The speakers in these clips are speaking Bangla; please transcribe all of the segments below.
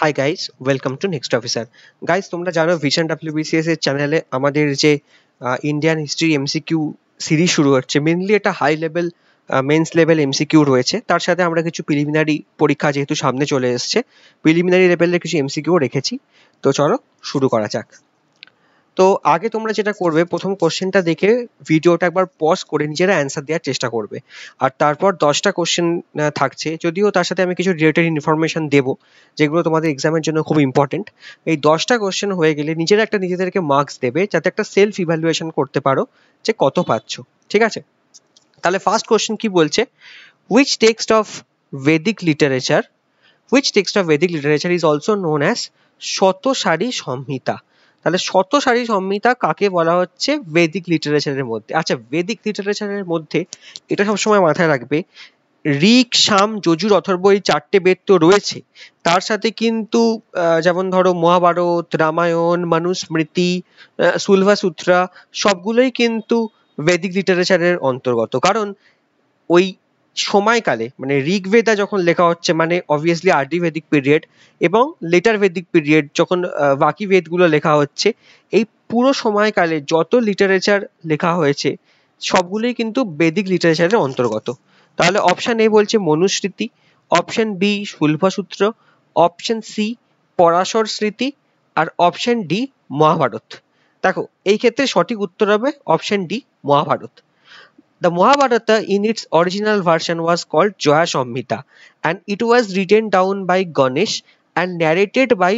High guys welcome to next officer guys তোমরা জানো ভিশন বিসিএস এর চ্যানেলে আমাদের যে ইন্ডিয়ান হিস্ট্রি এমসিকিউ সিরিজ শুরু হচ্ছে মেনলি এটা high level mains level MCQ রয়েছে তার সাথে আমরা কিছু প্রিলিমিনারি পরীক্ষা যেহেতু সামনে চলে এসছে প্রিলিমিনারি লেভেলের কিছু এমসিকিউ রেখেছি তো চলো শুরু করা যাক তো আগে তোমরা যেটা করবে প্রথম কোশ্চেনটা দেখে ভিডিওটা একবার পজ করে নিজেরা অ্যান্সার দেওয়ার চেষ্টা করবে আর তারপর দশটা কোশ্চেন থাকছে যদিও তার সাথে আমি কিছু রিলেটেড ইনফরমেশন দেবো যেগুলো তোমাদের এক্সামের জন্য খুব ইম্পর্টেন্ট এই দশটা কোশ্চেন হয়ে গেলে নিজেরা একটা নিজেদেরকে মার্কস দেবে যাতে একটা সেলফ ইভ্যালুয়েশন করতে পারো যে কত পাচ্ছ ঠিক আছে তাহলে ফার্স্ট কোশ্চেন কি বলছে which text of Vedic literature which text of Vedic literature is also known as সারি সংহিতা তাহলে শত সারি সম্মিতা কাকে বলা হচ্ছে বেদিক লিটারেচারের মধ্যে আচ্ছা বেদিক লিটারেচারের মধ্যে এটা সবসময় মাথায় রাখবে ঋক সাম যজুর অথর্ব এই চারটে বেদ তো রয়েছে তার সাথে কিন্তু যেমন ধরো মহাভারত রামায়ণ মানুস্মৃতি সুলভা সূত্রা সবগুলোই কিন্তু বেদিক লিটারেচারের অন্তর্গত কারণ ওই সময়কালে মানে ঋগ্বেদা যখন লেখা হচ্ছে মানে অবভিয়াসলি আর্লি পিরিয়ড এবং লেটার ভেদিক পিরিয়ড যখন বাকি বেদগুলো লেখা হচ্ছে এই পুরো সময়কালে যত লিটারেচার লেখা হয়েছে সবগুলোই কিন্তু বেদিক লিটারেচারের অন্তর্গত তাহলে অপশন এ বলছে Manusmriti option B Shulbasutra option C Parashara Smriti আর অপশন ডি মহাভারত দেখো এই ক্ষেত্রে সঠিক উত্তর হবে option D Mahabharata The Mahabharata in its original version was called Joyashamhita and it was written down by Ganesh and narrated by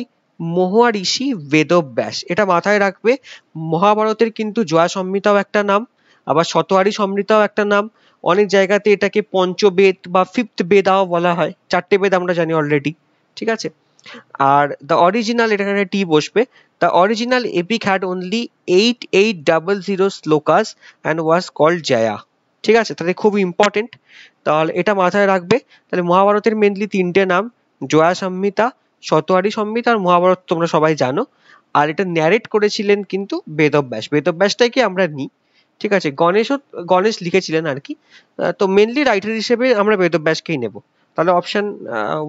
মহুয়া ঋষি বেদব্যাস এটা মাথায় রাখবে মহাভারতের কিন্তু জয়া সম্মিতাও একটা নাম আবার শতয়ারি সমৃতাও একটা নাম অনেক জায়গাতে এটাকে পঞ্চবেদ বা ফিফথ বেদাও বলা হয় চারটে বেদ আমরা জানি অলরেডি ঠিক আছে আর দ্য অরিজিনাল এখানে টি বসবে the original epic had only eight eight double zero slokas and was called Jaya ঠিক আছে তাহলে খুব ইম্পর্টেন্ট তাহলে এটা মাথায় রাখবে তাহলে মহাভারতের মেনলি তিনটে নাম জয়া সম্মিতা শতহারি সংহিতা আর মহাভারত তোমরা সবাই জানো আর এটা ন্যারেট করেছিলেন কিন্তু বেদব্যাস বেদব্যাসটাকে আমরা নিই ঠিক আছে গণেশও গণেশ লিখেছিলেন আর কি তো মেনলি রাইটার হিসেবে আমরা বেদব্যাসকেই নেব তাহলে অপশন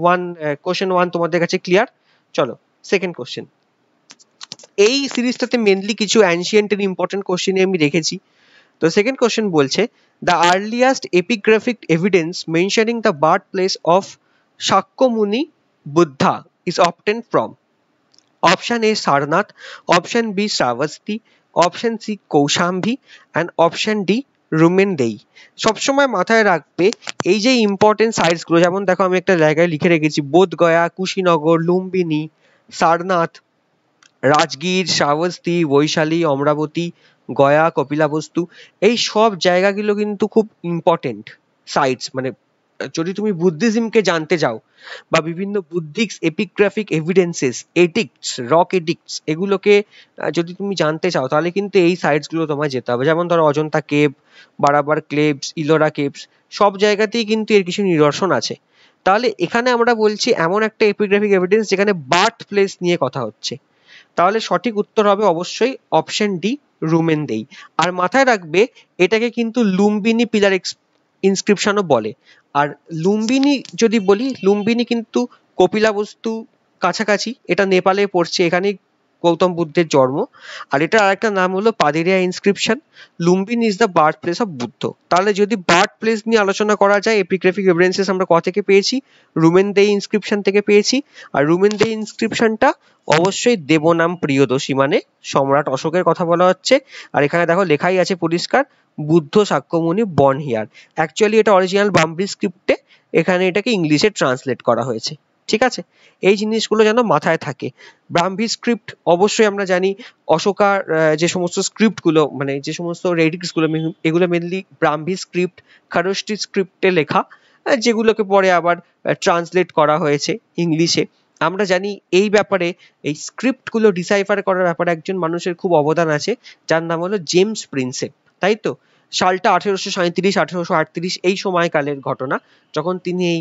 ওয়ান কোশ্চেন ওয়ান তোমাদের কাছে ক্লিয়ার চলো সেকেন্ড কোশ্চেন এই সিরিজটাতে মেনলি কিছু অ্যানশিয়েন্ট ইম্পর্টেন্ট কোশ্চেনে আমি রেখেছি তো সেকেন্ড কোশ্চেন বলছে the earliest epigraphic evidence mentioning the birth place of Shakyamuni Buddha is obtained from option A Sarnath option B Shravasti option C Kaushambi and option D Rummindei সবসময় মাথায় রাখবে এই যে ইম্পর্টেন্ট সাইটসগুলো যেমন দেখো আমি একটা জায়গায় লিখে রেখেছি বোধগয়া কুশিনগর লুম্বিনী সারনাথ রাজগীর শ্রাবস্তি বৈশালী অমরাবতী গয়া কপিলাবস্তু এই সব জায়গাগুলো কিন্তু খুব ইম্পর্টেন্ট সাইটস মানে যদি তুমি বুদ্ধিজমকে জানতে যাও বা বিভিন্ন Buddhist epigraphic evidences edicts rock edicts এগুলোকে যদি তুমি জানতে চাও তাহলে কিন্তু এই সাইটসগুলো তোমায় যেতে হবে যেমন ধরো Ajanta cave Barabar caves Ellora caves সব জায়গাতেই কিন্তু এর কিছু নিদর্শন আছে তাহলে এখানে আমরা বলছি এমন একটা এপিগ্রাফিক এভিডেন্স যেখানে বার্থ প্লেস নিয়ে কথা হচ্ছে তাহলে সঠিক উত্তর হবে অবশ্যই অপশন ডি রুমেন দেই আর মাথায় রাখবে এটাকে কিন্তু লুম্বিনী পিলার ইনস্ক্রিপশনও বলে আর লুম্বিনী যদি বলি লুম্বিনী কিন্তু কপিলা বস্তু কাছাকাছি এটা নেপালে পড়ছে এখানে গৌতম বুদ্ধের জন্ম আর এটা আরেকটা নাম হলো Paderia inscription Lumbini is the birth place of Buddha তাহলে যদি বার্থ প্লেস নিয়ে আলোচনা করা যায় এপিগ্রাফিক রেফারেন্সেস আমরা ক থেকে পেয়েছি রুমেন দে ইনস্ক্রিপশন থেকে পেয়েছি আর রুমেন দে ইনস্ক্রিপশনটা অবশ্যই দেবনাম প্রিয়দোষী মানে সম্রাট অশোকের কথা বলা হচ্ছে আর এখানে দেখো লেখাই আছে পরিষ্কার Buddha Shakyamuni born here actually এটা অরিজিনাল বাম্বি স্ক্রিপ্টে এখানে এটাকে ইংলিশে ট্রান্সলেট করা হয়েছে ঠিক আছে এই জিনিসগুলো যেন মাথায় থাকে ব্রাহ্মী স্ক্রিপ্ট অবশ্যই আমরা জানি অশোকার যে সমস্ত স্ক্রিপ্টগুলো মানে যে সমস্ত রেডিক্সগুলো এগুলো মেনলি ব্রাহ্মী স্ক্রিপ্ট খারস্টি স্ক্রিপ্টে লেখা যেগুলোকে পরে আবার ট্রান্সলেট করা হয়েছে ইংলিশে আমরা জানি এই ব্যাপারে এই স্ক্রিপ্টগুলো ডিসাইফার করার ব্যাপারে একজন মানুষের খুব অবদান আছে যার নাম হলো জেমস প্রিন্সেপ তাই তো সালটা আঠেরোশো সাঁত্রিশ আঠেরোশো আটত্রিশ এই সময়কালের ঘটনা যখন তিনি এই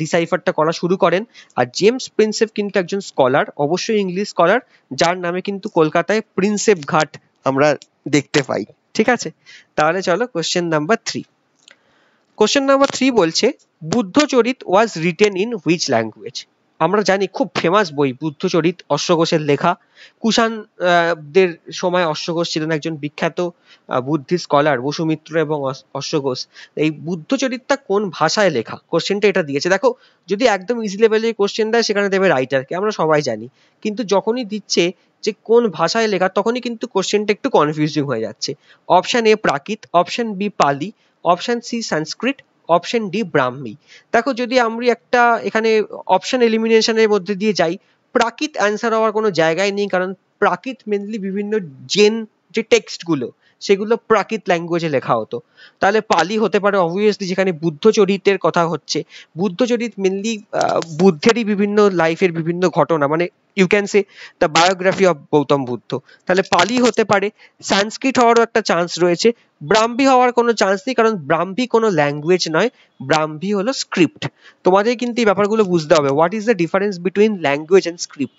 ডিসাইফারটা করা শুরু করেন আর জেমস প্রিন্সেপ কিন্তু একজন স্কলার অবশ্যই ইংলিশ স্কলার যার নামে কিন্তু কলকাতায় প্রিন্সেপ ঘাট আমরা দেখতে পাই ঠিক আছে তাহলে চলো question number three question number three বলছে Buddhacharita was written in which language আমরা জানি খুব ফেমাস বই বুদ্ধচরিত অশ্বঘোষের লেখা কুষাণ দের সময় অশ্বঘোষ ছিলেন একজন বিখ্যাত বুদ্ধি স্কলার বসুমিত্র এবং অশ্বঘোষ এই বুদ্ধচরিতটা কোন ভাষায় লেখা কোশ্চেনটা এটা দিয়েছে দেখো যদি একদম ইজি লেভেলে কোশ্চেন দেয় সেখানে দেবে রাইটারকে আমরা সবাই জানি কিন্তু যখনই দিচ্ছে যে কোন ভাষায় লেখা তখনই কিন্তু কোশ্চেনটা একটু কনফিউজিং হয়ে যাচ্ছে option A Prakrit option B Pali option C Sanskrit option D Brahmi দেখো যদি আমরা একটা এখানে অপশন এলিমিনেশনের মধ্যে দিয়ে যাই প্রাকৃত অ্যান্সার হওয়ার কোনো জায়গায় নেই কারণ প্রাকৃত মেনলি বিভিন্ন জেন যে টেক্সটগুলো সেগুলো প্রাকৃত ল্যাঙ্গুয়েজে লেখা হতো তাহলে পালি হতে পারে অবভিয়াসলি যেখানে বুদ্ধ চরিতের কথা হচ্ছে বুদ্ধ চরিত মেনলি বুদ্ধেরই বিভিন্ন লাইফের বিভিন্ন ঘটনা মানে you can say the biography of Gautam Buddha তাহলে পালি হতে পারে সংস্কৃত হওয়ারও একটা চান্স রয়েছে ব্রাহ্মী হওয়ার কোনো চান্স নেই কারণ ব্রাহ্মী কোনো ল্যাঙ্গুয়েজ নয় ব্রাহ্মী হলো স্ক্রিপ্ট তোমাদের কিন্তু এই ব্যাপারগুলো বুঝতে হবে what is the difference between language and script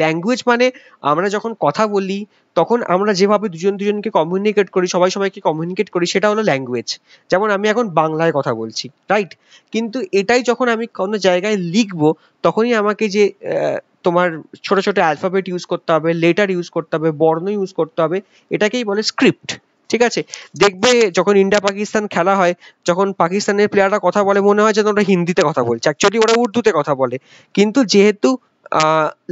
language মানে আমরা যখন কথা বলি তখন আমরা যেভাবে দুজন দুজনকে কমিউনিকেট করি সবাই সবাইকে কমিউনিকেট করি সেটা হলো ল্যাঙ্গুয়েজ যেমন আমি এখন বাংলায় কথা বলছি রাইট কিন্তু এটাই যখন আমি কোনো জায়গায় লিখবো তখনই আমাকে যে তোমার ছোট ছোট অ্যালফাবেট ইউজ করতে হবে লেটার ইউজ করতে হবে বর্ণ ইউজ করতে হবে এটাকেই বলে স্ক্রিপ্ট ঠিক আছে দেখবে যখন ইন্ডিয়া পাকিস্তান খেলা হয় যখন পাকিস্তানের প্লেয়াররা কথা বলে মনে হয় যেন ওরা হিন্দিতে কথা বলছে অ্যাকচুয়ালি ওরা উর্দুতে কথা বলে কিন্তু যেহেতু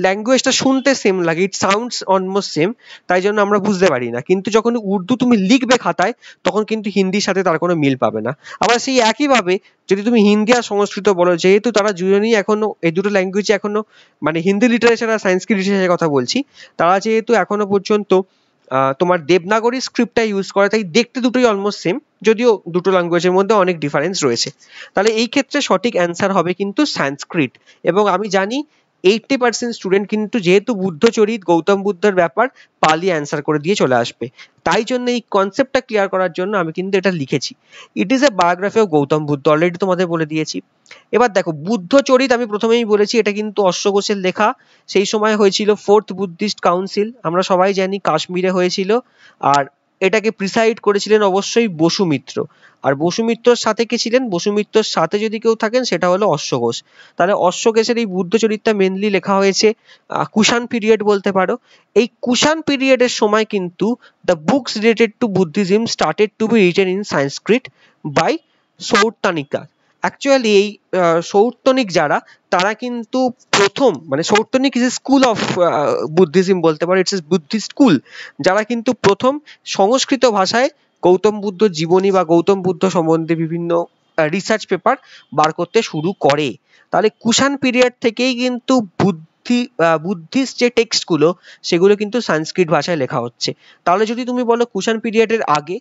ল্যাঙ্গুয়েজটা শুনতে সেম লাগে ইট সাউন্ডস অলমোস্ট সেম তাই জন্য আমরা বুঝতে পারি না কিন্তু যখন উর্দু তুমি লিখবে খাতায় তখন কিন্তু হিন্দির সাথে তার কোনো মিল পাবে না আবার সেই একইভাবে যদি তুমি হিন্দি আর সংস্কৃত বলো যেহেতু তারা দুজনেই এখনো এই দুটো ল্যাঙ্গুয়েজে এখনো মানে হিন্দি লিটারেচার আর সাংস্কৃত লিটারেচারের কথা বলছি তারা যেহেতু এখনো পর্যন্ত তোমার দেবনাগরী স্ক্রিপ্টটা ইউজ করে তাই দেখতে দুটোই অলমোস্ট সেম যদিও দুটো ল্যাঙ্গুয়েজের মধ্যে অনেক ডিফারেন্স রয়েছে তাহলে এই ক্ষেত্রে সঠিক অ্যান্সার হবে কিন্তু সংস্কৃত এবং আমি জানি এইটটি পার্সেন্ট স্টুডেন্ট কিন্তু যেহেতু বুদ্ধচরিত গৌতম বুদ্ধের ব্যাপার পালি অ্যান্সার করে দিয়ে চলে আসবে তাই জন্য এই কনসেপ্টটা ক্লিয়ার করার জন্য আমি কিন্তু এটা লিখেছি it is a biography of Gautam Buddha already তোমাদের বলে দিয়েছি এবার দেখো বুদ্ধচরিত আমি প্রথমেই বলেছি এটা কিন্তু অশ্বঘোষের লেখা সেই সময় হয়েছিল ফোর্থ বুদ্ধিস্ট কাউন্সিল আমরা সবাই জানি কাশ্মীরে হয়েছিল আর এটাকে প্রিসাইড করেছিলেন অবশ্যই বসুমিত্র আর বসুমিত্রর সাথে কে ছিলেন বসুমিত্রর সাথে যদি কেউ থাকেন সেটা হলো অশ্বঘোষ তাহলে অশ্বঘোষের এই বুদ্ধ চরিত্রটা মেনলি লেখা হয়েছে কুষাণ পিরিয়ড বলতে পারো এই কুষাণ পিরিয়ডের সময় কিন্তু the books related to Buddhism started to be written in Sanskrit by Sautrantika actually এই সৌর্তনিক যারা তারা কিন্তু প্রথম মানে Sautrantika is a school of Buddhism বলতে পারো ইটস এ বুদ্ধিস্ট স্কুল যারা কিন্তু প্রথম সংস্কৃত ভাষায় গৌতম বুদ্ধ জীবনী বা গৌতম বুদ্ধ সম্বন্ধে বিভিন্ন রিসার্চ পেপার বার করতে শুরু করে তাহলে কুষাণ পিরিয়ড থেকেই কিন্তু বুদ্ধি বুদ্ধিস্ট যে টেক্সটগুলো সেগুলো কিন্তু সংস্কৃত ভাষায় লেখা হচ্ছে তাহলে যদি তুমি বলো কুষাণ পিরিয়ডের আগে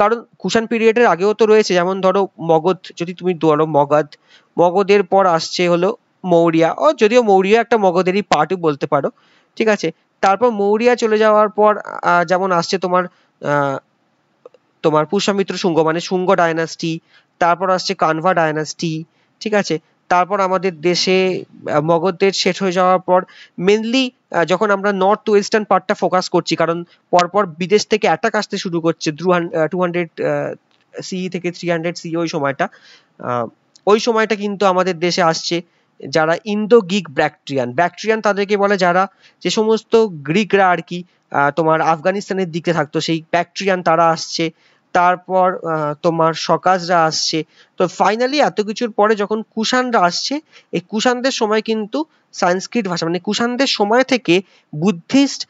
কারণ কুষাণ পিরিয়ডের আগেও তো রয়েছে যেমন ধরো মগধ যদি তুমি ধরো মগধ মগধের পর আসছে হলো মৌরিয়া ও যদিও মৌরিয়া একটা মগধেরই পার্টও বলতে পারো ঠিক আছে তারপর মৌরিয়া চলে যাওয়ার পর যেমন আসছে তোমার তোমার পুষ্যামিত্র শুঙ্গ মানে শুঙ্গ ডায়নাস্টি তারপর আসছে কানভা ডায়নাস্টি ঠিক আছে তারপর আমাদের দেশে মগধদের শেষ হয়ে যাওয়ার পর মেনলি যখন আমরা নর্থ ওয়েস্টার্ন পার্টটা ফোকাস করছি কারণ পরপর বিদেশ থেকে অ্যাটাক আসতে শুরু করছে টু হান্ড্রেড সিই থেকে থ্রি হান্ড্রেড সি ওই সময়টা ওই সময়টা কিন্তু আমাদের দেশে আসছে যারা ইন্দো গিক ব্যাকট্রিয়ান ব্যাকট্রিয়ান তাদেরকে বলে যারা যে সমস্ত গ্রিকরা আর কি তোমার আফগানিস্তানের দিকে থাকতো সেই ব্যাকট্রিয়ান তারা আসছে তারপর তোমার সকাজরা আসছে তো ফাইনালি এত কিছুর পরে যখন কুষাণরা আসছে এই কুষাণদের সময় কিন্তু সংস্কৃত ভাষা মানে কুষাণদের সময় থেকে বুদ্ধিস্ট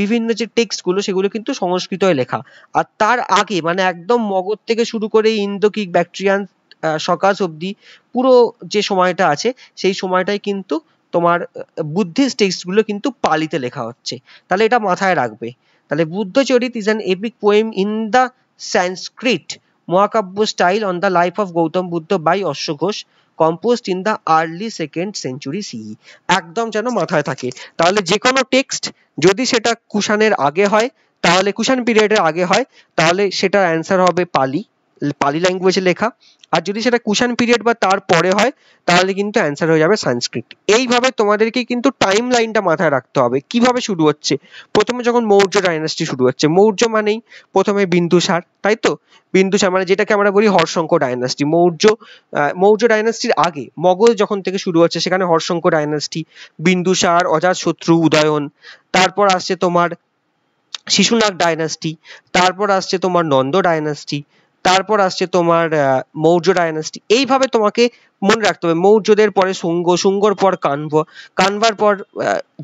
বিভিন্ন যে টেক্সটগুলো সেগুলো কিন্তু সংস্কৃতয় লেখা আর তার আগে মানে একদম মগধ থেকে শুরু করে ইন্দো কিক ব্যাকট্রিয়ান সকাজ অবধি পুরো যে সময়টা আছে সেই সময়টাই কিন্তু তোমার বুদ্ধিস্ট টেক্সটগুলো কিন্তু পালিতে লেখা হচ্ছে তাহলে এটা মাথায় রাখবে তাহলে Buddhacharita is an epic poem in the Sanskrit Mahakabya style on the life of Gautam Buddha by Ashwa composed in the early second century CE একদম যেন মাথায় থাকে তাহলে যে কোনো টেক্সট যদি সেটা কুষাণের আগে হয় তাহলে কুষাণ পিরিয়ডের আগে হয় তাহলে সেটার অ্যান্সার হবে পালি পালি ল্যাঙ্গুয়েজে লেখা আর যদি সেটা কুশান পিরিয়ড বা তার পরে হয় তাহলে কিন্তু অ্যান্সার হয়ে যাবে সংস্কৃত এইভাবে তোমাদেরকে কিন্তু টাইম লাইনটা মাথায় রাখতে হবে কিভাবে শুরু হচ্ছে প্রথমে যখন মৌর্য ডাইনাস্টি শুরু হচ্ছে মৌর্য মানেই প্রথমে বিন্দুসার তাই তো বিন্দুসার মানে যেটাকে আমরা বলি হর্ষঙ্ক ডাইনাস্টি মৌর্য মৌর্য ডাইনাস্টির আগে মগধ যখন থেকে শুরু হচ্ছে সেখানে হর্ষঙ্ক ডাইনাস্টি বিন্দুসার অজাতশত্রু উদয়ন তারপর আসছে তোমার শিশুনাগ ডাইনাস্টি তারপর আসছে তোমার নন্দ ডাইনাস্টি তারপর আসছে তোমার মৌর্য ডায়নাস্টি এইভাবে তোমাকে মনে রাখতে হবে মৌর্যদের পরে শুঙ্গ শুঙ্গর পর কানভ কানভার পর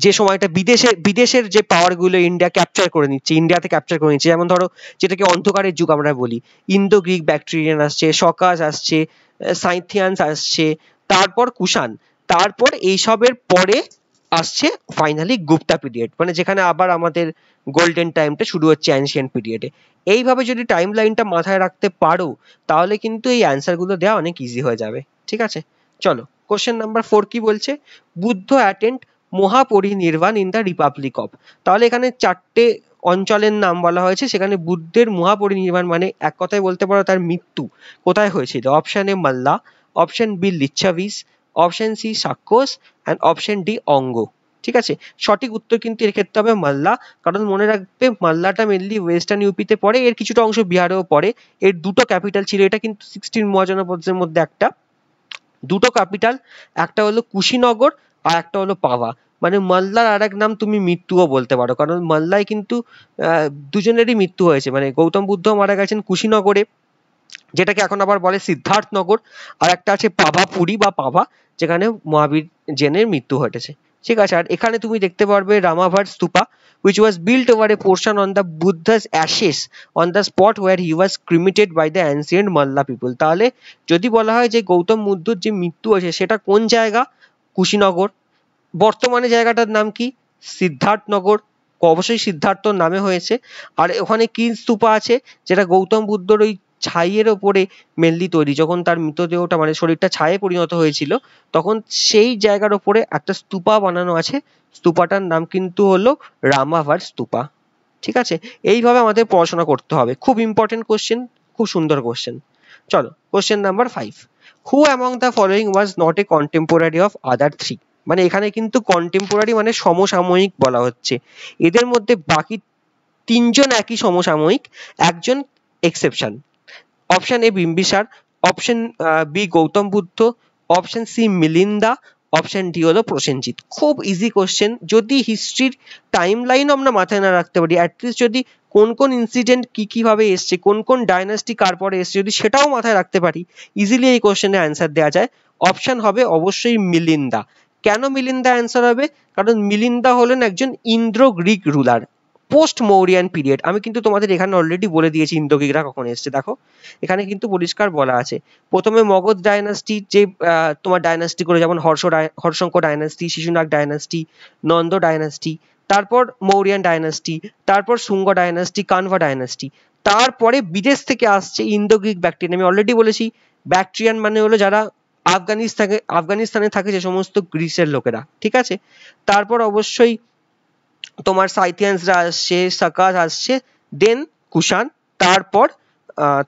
যে সময়টা বিদেশে বিদেশের যে গুলো ইন্ডিয়া ক্যাপচার করে নিচ্ছে ইন্ডিয়াতে ক্যাপচার করে নিচ্ছে যেমন ধরো যেটাকে অন্ধকারের যুগ আমরা বলি ইন্দো গ্রিক ব্যাকটেরিয়ান আসছে সকাস আসছে সাইথিয়ান্স আসছে তারপর কুষাণ তারপর এইসবের পরে আসছে ফাইনালি গুপ্তা পিরিয়ড মানে যেখানে আবার আমাদের গোল্ডেন টাইমটা শুরু হচ্ছে অ্যানশিয়ান পিরিয়ডে এইভাবে যদি টাইম লাইনটা মাথায় রাখতে পারো তাহলে কিন্তু এই অ্যান্সারগুলো দেওয়া অনেক ইজি হয়ে যাবে ঠিক আছে চলো কোশ্চেন নাম্বার ফোর কি বলছে Buddha attend Mahaparinirvana in the republic of তাহলে এখানে চারটে অঞ্চলের নাম বলা হয়েছে সেখানে বুদ্ধের মহাপরিনির্বাণ মানে এক কথায় বলতে পারো তার মৃত্যু কোথায় হয়েছিল অপশানে A Malla option B Licchavis option C Shakyas and option D Anga ঠিক আছে সঠিক উত্তর কিন্তু এর ক্ষেত্রে হবে মাল্লা কারণ মনে রাখবে মাল্লাটা মেনলি ওয়েস্টার্ন ইউপিতে পড়ে এর কিছুটা অংশ বিহারেও পড়ে এর দুটো ক্যাপিটাল ছিল এটা কিন্তু সিক্সটিন মহাজনপদের মধ্যে একটা দুটো ক্যাপিটাল একটা হলো কুশিনগর আর একটা হলো পাওয়া মানে মাল্লার আর এক নাম তুমি মৃত্যুও বলতে পারো কারণ মাল্লায় কিন্তু দুজনেরই মৃত্যু হয়েছে মানে গৌতম বুদ্ধ মারা গেছেন কুশিনগরে যেটাকে এখন আবার বলে সিদ্ধার্থনগর আর একটা আছে পাভাপুরি বা পাভা যেখানে মহাবীর জেনের মৃত্যু ঘটেছে ঠিক আছে আর এখানে তুমি দেখতে পারবে রামাভার স্তূপা which was built over a portion on the Buddha's ashes on the spot where he was cremated by the ancient Malla people তাহলে যদি বলা হয় যে গৌতম বুদ্ধর যে মৃত্যু আছে সেটা কোন জায়গা কুশিনগর বর্তমানে জায়গাটার নাম কি সিদ্ধার্থনগর অবশ্যই সিদ্ধার্থর নামে হয়েছে আর ওখানে কি স্তূপা আছে যেটা গৌতম বুদ্ধর ওই ছাইয়ের ওপরে মেনলি তৈরি যখন তার মৃতদেহটা মানে শরীরটা ছায়ে পরিণত হয়েছিল তখন সেই জায়গার ওপরে একটা স্তূপা বানানো আছে স্তূপাটার নাম কিন্তু হলো রামাভার স্তূপা ঠিক আছে এইভাবে আমাদের পড়াশোনা করতে হবে খুব ইম্পর্টেন্ট কোশ্চেন খুব সুন্দর কোশ্চেন চলো question number five who among the following was not a contemporary of other three মানে এখানে কিন্তু কন্টেম্পোরারি মানে সমসাময়িক বলা হচ্ছে এদের মধ্যে বাকি তিনজন একই সমসাময়িক একজন exception option A Bimbisara option B Gautam Buddha option C Milinda option D হলো প্রসেনজিৎ খুব ইজি কোশ্চেন যদি হিস্ট্রির টাইম লাইনও আমরা মাথায় না রাখতে পারি অ্যাটলিস্ট যদি কোন কোন ইনসিডেন্ট কি কিভাবে এসছে কোন কোন ডাইনাস্টি কার পরে এসছে যদি সেটাও মাথায় রাখতে পারি ইজিলি এই কোশ্চেনের অ্যান্সার দেওয়া যায় অপশন হবে অবশ্যই মিলিন্দা কেন মিলিন্দা অ্যান্সার হবে কারণ মিলিন্দা হলেন একজন Indo Greek ruler post Mauryan period আমি কিন্তু তোমাদের এখানে অলরেডি বলে দিয়েছি ইন্দোগ্রিকরা কখন এসছে দেখো এখানে কিন্তু পরিষ্কার বলা আছে প্রথমে মগধ ডায়নাস্টি যে তোমার ডায়নাস্টিগুলো যেমন হর্ষ হর্ষঙ্ক ডায়নাস্টি শিশুনাগ ডায়নাস্টি নন্দ ডায়নাস্টি তারপর মৌরিয়ান ডায়নাস্টি তারপর শুঙ্গ ডায়নাস্টি কানভা ডায়নাস্টি তারপরে বিদেশ থেকে আসছে ইন্দোগিক ব্যাকটেরিয়া আমি অলরেডি বলেছি ব্যাকটেরিয়ান মানে হলো যারা আফগানিস্তানে আফগানিস্তানে থাকে যে সমস্ত গ্রিসের লোকেরা ঠিক আছে তারপর অবশ্যই তোমার সাইথিয়ানসরা আসছে সাকাস আসছে দেন কুষাণ তারপর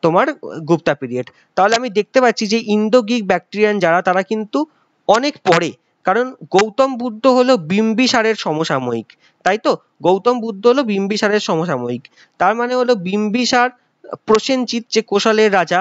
তোমার গুপ্তা পিরিয়ড তাহলে আমি দেখতে পাচ্ছি যে ইন্দো গ্রিক ব্যাকটেরিয়ান যারা তারা কিন্তু অনেক পরে কারণ গৌতম বুদ্ধ হলো বিম্বিসারের সমসাময়িক তাই তো গৌতম বুদ্ধ হলো বিম্বিসারের সমসাময়িক তার মানে হলো বিম্বিসার প্রসেনজিৎ যে কোশলের রাজা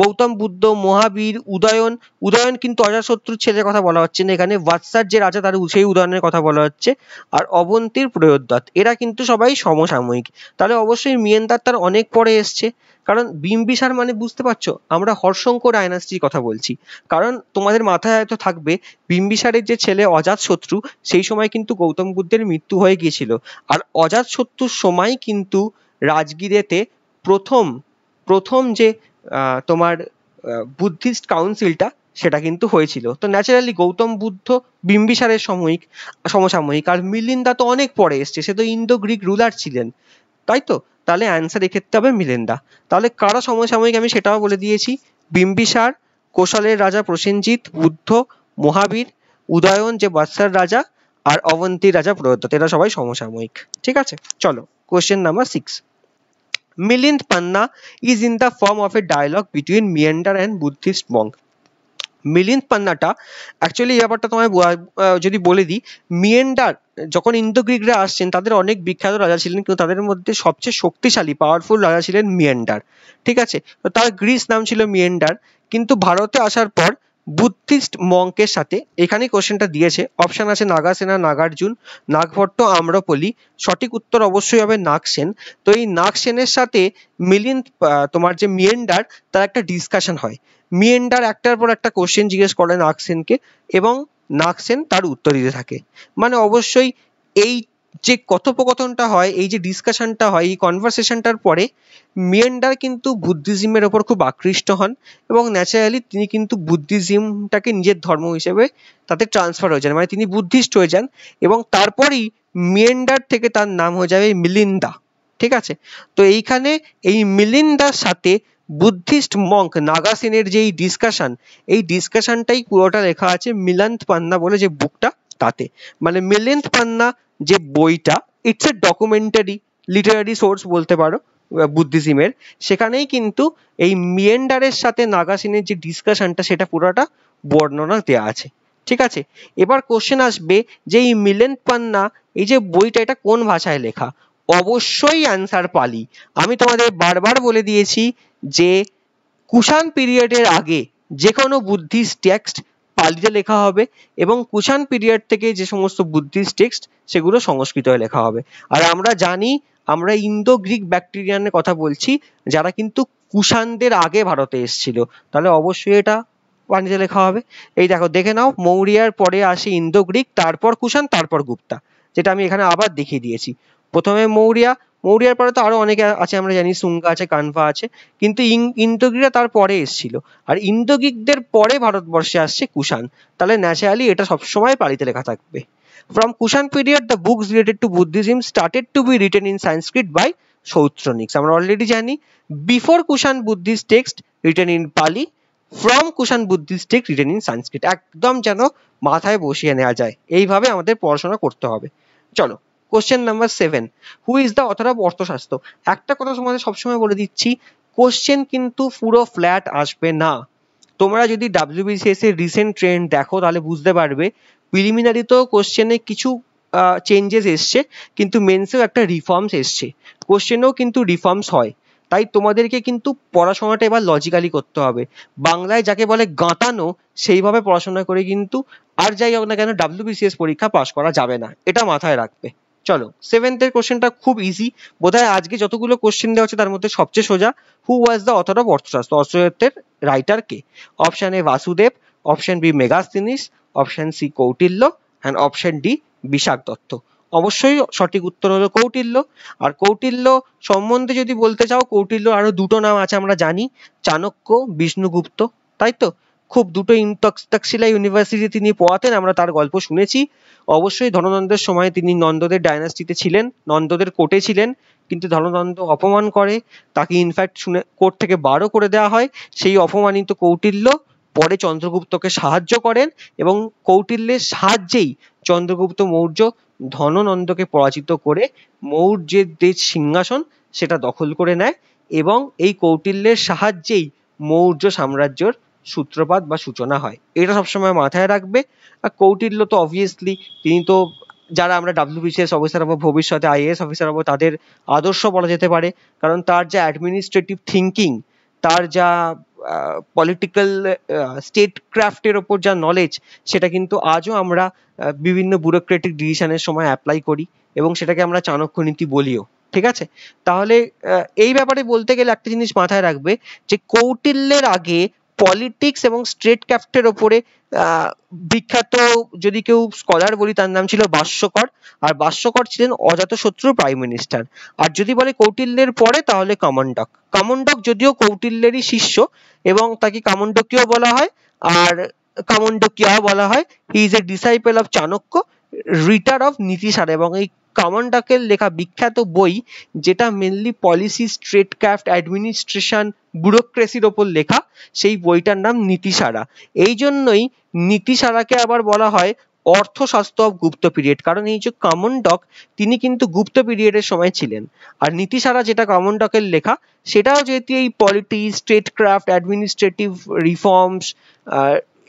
গৌতম বুদ্ধ মহাবীর উদয়ন উদয়ন কিন্তু অজাতশত্রুর ছেলের কথা বলা হচ্ছে না এখানে বাদশার যে রাজা তার সেই উদয়নের কথা বলা হচ্ছে আর অবন্তীর প্রয়োদ্দাত এরা কিন্তু সবাই সমসাময়িক তাহলে অবশ্যই মিয়েন্দার তার অনেক পরে এসছে কারণ বিম্বিসার মানে বুঝতে পারছো আমরা হর্ষঙ্ক ডায়নাস্টির কথা বলছি কারণ তোমাদের মাথায় হয়তো থাকবে বিম্বিসারের যে ছেলে অজাত শত্রু সেই সময় কিন্তু গৌতম বুদ্ধের মৃত্যু হয়ে গিয়েছিল আর অজাত শত্রুর সময় কিন্তু রাজগিরেতে প্রথম প্রথম যে তোমার বুদ্ধিস্ট কাউন্সিলটা সেটা কিন্তু হয়েছিল তো ন্যাচারালি গৌতম বুদ্ধ বিম্বিসারের সাময়িক সমসাময়িক আর মিলিন্দা তো অনেক পরে এসছে সে তো ইন্দো গ্রিক রুলার ছিলেন তাই তো তাহলে অ্যান্সার এক্ষেত্রে হবে মিলিন্দা তাহলে কারা সমসাময়িক আমি সেটাও বলে দিয়েছি বিম্বিসার কোশলের রাজা প্রসেনজিৎ বুদ্ধ মহাবীর উদয়ন যে বাদশার রাজা আর অবন্তী রাজা প্রদত্ত এরা সবাই সমসাময়িক ঠিক আছে চলো question number six Milind Panna is in the form of a dialogue between Meander and Buddhist monk. Milinda পান্নাটা অ্যাকচুয়ালি এই ব্যাপারটা তোমায় যদি বলে দিই মিয়েন্ডার যখন ইন্দো গ্রিকরা আসছেন তাদের অনেক বিখ্যাত রাজা ছিলেন কিন্তু তাদের মধ্যে সবচেয়ে শক্তিশালী পাওয়ারফুল রাজা ছিলেন মিয়েন্ডার ঠিক আছে তো তার গ্রিস নাম ছিল মিয়েন্ডার কিন্তু ভারতে আসার পর বুদ্ধিস্ট মঙ্কের সাথে এখানে কোশ্চেনটা দিয়েছে অপশান আছে নাগাসেনা নাগার্জুন নাগভট্ট আম্রপলি সঠিক উত্তর অবশ্যই হবে নাগসেন তো এই নাগসেনের সাথে মিলিন তোমার যে মিয়েন্ডার তার একটা ডিসকাশন হয় মিয়েন্ডার একটার পর একটা কোশ্চেন জিজ্ঞেস করে নাগসেনকে এবং নাগসেন তার উত্তর দিতে থাকে মানে অবশ্যই এই যে কথোপকথনটা হয় এই যে ডিসকাশনটা হয় এই কনভারসেশনটার পরে মিয়েন্ডার কিন্তু বুদ্ধিজিমের ওপর খুব আকৃষ্ট হন এবং ন্যাচারালি তিনি কিন্তু বুদ্ধিজিমটাকে নিজের ধর্ম হিসেবে তাতে ট্রান্সফার হয়ে যান মানে তিনি বুদ্ধিস্ট হয়ে যান এবং তারপরেই মিয়েন্ডার থেকে তার নাম হয়ে যাবে মিলিন্দা ঠিক আছে তো এইখানে এই মিলিন্দার সাথে বুদ্ধিস্ট মঙ্ক নাগাসেনের যে এই ডিসকাশন এই ডিসকাশনটাই পুরোটা লেখা আছে মিলান্ত পান্না বলে যে বুকটা তাতে মানে মিলিন্দ পান্না যে বইটা it's a documentary literary source বলতে পারো বুদ্ধিজিমের সেখানেই কিন্তু এই মিয়েন্ডারের সাথে নাগাসিনের যে ডিসকাশনটা সেটা পুরোটা বর্ণনা দেওয়া আছে ঠিক আছে এবার কোশ্চেন আসবে যে এই মিলেন পান্না এই যে বইটা এটা কোন ভাষায় লেখা অবশ্যই অ্যান্সার পালি আমি তোমাদের বারবার বলে দিয়েছি যে কুষাণ পিরিয়ডের আগে যে কোনো বুদ্ধিস্ট টেক্সট পালিতে লেখা হবে এবং কুষাণ পিরিয়ড থেকে যে সমস্ত বুদ্ধিস্ট টেক্সট সেগুলো সংস্কৃত হয়ে লেখা হবে আর আমরা জানি আমরা ইন্দো গ্রিক ব্যাকটেরিয়ানের কথা বলছি যারা কিন্তু কুষাণদের আগে ভারতে এসেছিল তাহলে অবশ্যই এটা পানিতে লেখা হবে এই দেখো দেখে নাও মৌরিয়ার পরে আসে ইন্দো গ্রিক তারপর কুষাণ তারপর গুপ্তা যেটা আমি এখানে আবার দেখিয়ে দিয়েছি প্রথমে মৌরিয়া মৌরিয়ার পরে তো আরো অনেকে আছে আমরা জানি সুঙ্গা আছে কানভা আছে কিন্তু ইন্দোগ্রিকরা তার পরে এসেছিল আর ইন্দোগ্রিকদের পরে ভারতবর্ষে আসছে কুষাণ তাহলে ন্যাচারালি এটা সবসময় পালিতে লেখা থাকবে From Kushan period, the books related to Buddhism started to be written in Sanskrit by Sautronics. আমরা already জানি before Kushan Buddhist text written in Pali, from Kushan Buddhist text written in Sanskrit. একদম যেন মাথায় বসিয়ে নেওয়া যায় এইভাবে আমাদের পড়াশোনা করতে হবে চলো question number seven who is the author of Arthashastra একটা কথা তোমাদের সবসময় বলে দিচ্ছি কোশ্চেন কিন্তু পুরো ফ্ল্যাট আসবে না তোমরা যদি ডাব্লিউবিসিএস এর রিসেন্ট ট্রেন্ড দেখো তাহলে বুঝতে পারবে প্রিলিমিনারিতেও কোশ্চেনে কিছু চেঞ্জেস এসছে কিন্তু মেন্সেও একটা রিফর্মস এসছে কোশ্চেনেও কিন্তু রিফর্মস হয় তাই তোমাদেরকে কিন্তু পড়াশোনাটা এবার লজিক্যালি করতে হবে বাংলায় যাকে বলে গাঁতানো সেইভাবে পড়াশোনা করে কিন্তু আর যাই হোক না কেন ডাব্লিউবিসিএস পরীক্ষা পাস করা যাবে না এটা মাথায় রাখবে চলো সেভেন্থের কোশ্চেনটা খুব ইজি হয় আজকে যতগুলো কোশ্চেন দেওয়া হচ্ছে তার মধ্যে সবচেয়ে সোজা who was the author of Arthashastra অর্থশাস্ত্রের রাইটার কে option A Vasudeva option B Megasthenes option C Kautilya and option D Vishakhadatta অবশ্যই সঠিক উত্তর হলো কৌটিল্য আর কৌটিল্য সম্বন্ধে যদি বলতে চাও কৌটিল্য আরো দুটো নাম আছে আমরা জানি চাণক্য বিষ্ণুগুপ্ত তাই তো খুব দুটো ইনতক্সিলা ইউনিভার্সিটি তিনি পড়াতেন আমরা তার গল্প শুনেছি অবশ্যই ধননন্দের সময় তিনি নন্দদের ডায়নাস্টিতে ছিলেন নন্দদের কোর্টে ছিলেন কিন্তু ধননন্দ অপমান করে তাকে ইনফ্যাক্ট শুনে কোর্ট থেকে বারো করে দেওয়া হয় সেই অপমানিত কৌটিল্য পরে চন্দ্রগুপ্তকে সাহায্য করেন এবং কৌটিল্যের সাহায্যেই চন্দ্রগুপ্ত মৌর্য ধননন্দকে পরাজিত করে মৌর্যের যে সিংহাসন সেটা দখল করে নেয় এবং এই কৌটিল্যের সাহায্যেই মৌর্য সাম্রাজ্যর সূত্রপাত বা সূচনা হয় এটা সবসময় মাথায় রাখবে আর কৌটিল্য তো অবভিয়াসলি তিনি তো যারা আমরা ডাব্লিউবিসিএস অফিসার হবো ভবিষ্যতে আইএএস অফিসার হবো তাদের আদর্শ বলা যেতে পারে কারণ তার যা অ্যাডমিনিস্ট্রেটিভ থিঙ্কিং তার যা পলিটিক্যাল স্টেট ক্রাফটের ওপর যা নলেজ সেটা কিন্তু আজও আমরা বিভিন্ন ব্যুরোক্রেটিক ডিসিশনের সময় অ্যাপ্লাই করি এবং সেটাকে আমরা চাণক্য নীতি বলিও ঠিক আছে তাহলে এই ব্যাপারে বলতে গেলে একটা জিনিস মাথায় রাখবে যে কৌটিল্যের আগে পলিটিক্স এবং স্ট্রেট ক্যাফটের ওপরে বিখ্যাত যদি কেউ স্কলার বলি তার নাম ছিল বাস্যকর আর ভাষ্যকর ছিলেন অজাতশত্রু প্রাইম মিনিস্টার আর যদি বলে কৌটিল্যের পরে তাহলে কামন্ডক কামন্ডক যদিও কৌটিল্যেরই শিষ্য এবং তাকে কামন্ডকীয় বলা হয় আর কামন্ডকিয়া বলা হয় he is a disciple of Chanakya writer of Nitisara এবং এই ডাকের লেখা বিখ্যাত বই যেটা mainly policy statecraft administration ব্যুরোক্রেসির ওপর লেখা সেই বইটার নাম নীতিসারা এই জন্যই নীতিসারাকে আবার বলা হয় অর্থশাস্ত্র অফ গুপ্ত পিরিয়ড কারণ এই যে কমন ডক তিনি কিন্তু গুপ্ত পিরিয়ডের সময় ছিলেন আর নীতিসারা যেটা কমন ডকের লেখা সেটাও যেহেতু এই polity statecraft administrative reforms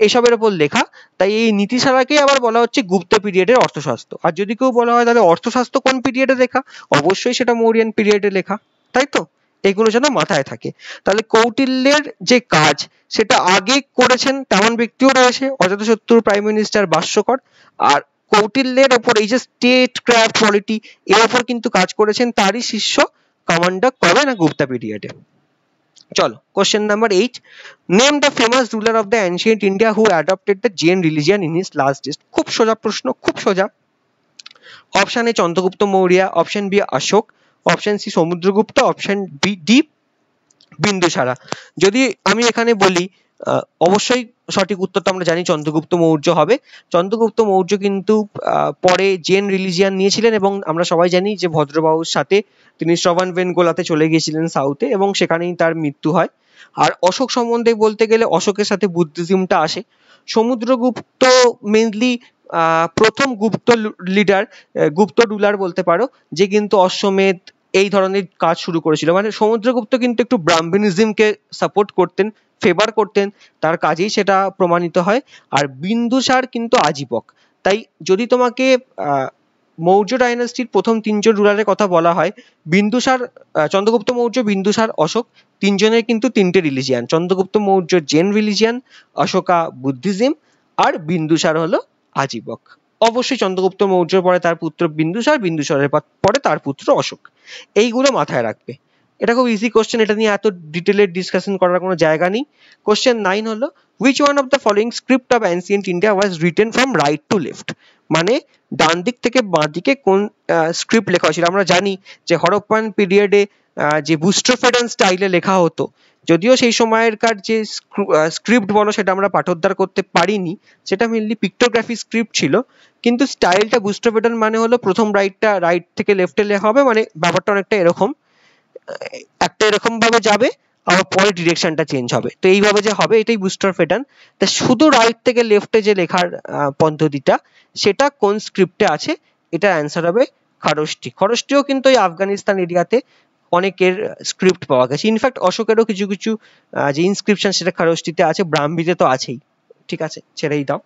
এসবের ওপর লেখা তাই এই নীতিশালাকেই আবার বলা হচ্ছে গুপ্ত পিরিয়ডের অর্থশাস্ত্র আর যদি কেউ বলা হয় তাহলে অর্থশাস্ত্র কোন পিরিয়ডে লেখা অবশ্যই সেটা মৌরিয়ান পিরিয়ডে লেখা তাই তো এগুলো যেন মাথায় থাকে তাহলে কৌটিল্যের যে কাজ সেটা আগে করেছেন তেমন ব্যক্তিও রয়েছে অজাতশত্রু প্রাইম মিনিস্টার বাস্যকর আর কৌটিল্যের ওপর এই যে স্টেট ক্রাফট পলিটি এর ওপর কিন্তু কাজ করেছেন তারই শিষ্য কমান্ডার কবে না গুপ্তা পিরিয়ডে চলো question number eight name the famous ruler of the ancient India who adopted the Jain religion in his last days খুব সোজা প্রশ্ন খুব সোজা option A Chandragupta Maurya option B Ashoka option C Samudragupta option B D Bindusara যদি আমি এখানে বলি অবশ্যই সঠিক উত্তর তো আমরা জানি চন্দ্রগুপ্ত মৌর্য হবে চন্দ্রগুপ্ত মৌর্য কিন্তু পরে জেন রিলিজিয়ান নিয়েছিলেন এবং আমরা সবাই জানি যে ভদ্রবাহুর সাথে তিনি শ্রবণ বেনগোলাতে চলে গিয়েছিলেন সাউথে এবং সেখানেই তার মৃত্যু হয় আর অশোক সম্বন্ধে বলতে গেলে অশোকের সাথে বুদ্ধিজমটা আসে সমুদ্রগুপ্ত মেনলি প্রথম গুপ্ত লিডার গুপ্ত রুলার বলতে পারো যে কিন্তু অশ্বমেধ এই ধরনের কাজ শুরু করেছিল মানে সমুদ্রগুপ্ত কিন্তু একটু ব্রাহ্মণিজমকে সাপোর্ট করতেন ফেভার করতেন তার কাজেই সেটা প্রমাণিত হয় আর বিন্দুসার কিন্তু আজীবক তাই যদি তোমাকে মৌর্য ডাইনাস্টির প্রথম তিনজন রুলারের কথা বলা হয় বিন্দুসার চন্দ্রগুপ্ত মৌর্য বিন্দুসার অশোক তিনজনের কিন্তু তিনটে religion Chandragupta Maurya Jain religion Ashoka Buddhism আর বিন্দুসার হলো আজীবক অবশ্যই চন্দ্রগুপ্ত মৌর্য পরে তার পুত্র বিন্দুসার বিন্দুসারের পরে তার পুত্র অশোক এইগুলো মাথায় রাখবে এটা খুব ইজি কোশ্চেন এটা নিয়ে এত ডিটেলে ডিসকাশন করার কোনো জায়গা নেই কোশ্চেন নাইন হলো which one of the following script of ancient India was written from right to left মানে ডান দিক থেকে বাঁ দিকে কোন স্ক্রিপ্ট লেখা হয়েছিল আমরা জানি যে হরপ্পান পিরিয়ডে যে বুস্টোফেডান স্টাইলে লেখা হতো যদিও সেই সময়কার যে স্ক্রিপ্ট বলো সেটা আমরা পাঠোদ্ধার করতে পারিনি সেটা মেনলি পিক্টোগ্রাফি স্ক্রিপ্ট ছিল কিন্তু স্টাইলটা বুস্টোফেডান মানে হলো প্রথম রাইটটা রাইট থেকে লেফটে লেখা হবে মানে ব্যাপারটা অনেকটা এরকম একটা এরকম ভাবে যাবে আবার পরে ডিরেকশনটা চেঞ্জ হবে তো এইভাবে যে হবে এটাই বুস্টার প্যাটার্ন তা শুধু রাইট থেকে লেফটে যে লেখার পদ্ধতিটা সেটা কোন স্ক্রিপ্টে আছে এটা অ্যান্সার হবে খরস্টি খরস্টিও কিন্তু এই আফগানিস্তান এরিয়াতে অনেকের স্ক্রিপ্ট পাওয়া গেছে ইনফ্যাক্ট অশোকেরও কিছু কিছু যে ইনস্ক্রিপশন সেটা খরস্টিতে আছে ব্রাহ্মীতে তো আছেই ঠিক আছে ছেড়েই দাও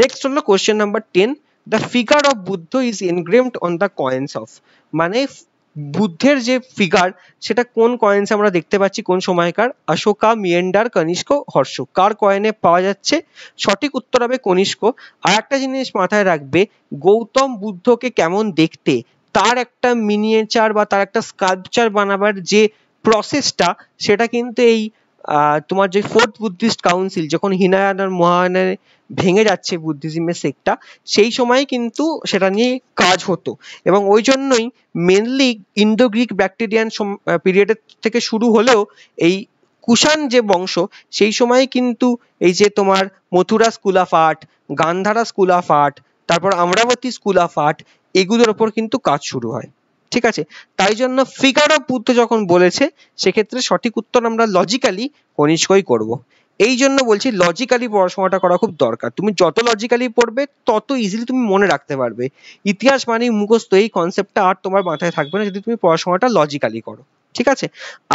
নেক্সট হলো question number ten the figure of Buddha is engraved on the coins of মানে বুদ্ধের যে ফিগার সেটা কোন কয়েন্সে আমরা দেখতে পাচ্ছি কোন সময়কার অশোকা মিয়েন্ডার কনিষ্ক হর্ষ কার কয়েনে পাওয়া যাচ্ছে সঠিক উত্তর হবে কনিষ্ক আর একটা জিনিস মাথায় রাখবে গৌতম বুদ্ধকে কেমন দেখতে তার একটা মিনিয়েচার বা তার একটা স্কাল্পচার বানাবার যে প্রসেসটা সেটা কিন্তু এই তোমার যে ফোর্থ বুদ্ধিস্ট কাউন্সিল যখন হিনায়ান আর মহায়ানের ভেঙে যাচ্ছে বুদ্ধিজমের সেক্টটা সেই সময় কিন্তু সেটা নিয়ে কাজ হতো এবং ওই জন্যই মেনলি ইন্দো গ্রিক ব্যাকটেরিয়ান পিরিয়ডের থেকে শুরু হলেও এই কুষাণ যে বংশ সেই সময় কিন্তু এই যে তোমার Mathura school of art Gandhara school of art তারপর আমরাবতী স্কুল অফ আর্ট এগুলোর ওপর কিন্তু কাজ শুরু হয় ঠিক আছে তাই জন্য ফিগার অফ বুদ্ধ যখন বলেছে সেক্ষেত্রে সঠিক উত্তর আমরা লজিক্যালি কনিষ্কই করব। এই জন্য বলছি লজিক্যালি পড়াশোনাটা করা খুব দরকার তুমি যত লজিক্যালি পড়বে তত ইজিলি তুমি মনে রাখতে পারবে ইতিহাস মানে মুখস্থ এই কনসেপ্টটা আর তোমার মাথায় থাকবে না যদি তুমি পড়াশোনাটা লজিক্যালি করো ঠিক আছে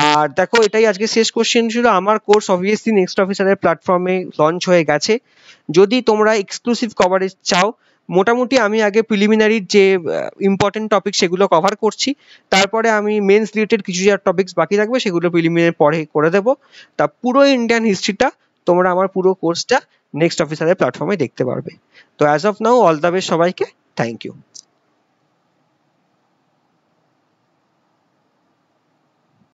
আর দেখো এটাই আজকে শেষ কোশ্চেন ছিল আমার কোর্স অবভিয়াসলি নেক্সট অফিসারের প্ল্যাটফর্মে লঞ্চ হয়ে গেছে যদি তোমরা এক্সক্লুসিভ কভারেজ চাও মোটামুটি আমি আগে প্রিলিমিনারির যে ইম্পর্টেন্ট টপিক সেগুলো কভার করছি তারপরে আমি মেন্স রিলেটেড কিছু যা টপিকস বাকি থাকবে সেগুলো প্রিলিমিনারি পরে করে দেব তা পুরো ইন্ডিয়ান হিস্ট্রিটা তোমরা আমার পুরো কোর্সটা নেক্সট অফিসারের প্ল্যাটফর্মে দেখতে পারবে তো as of now all the best সবাইকে থ্যাংক ইউ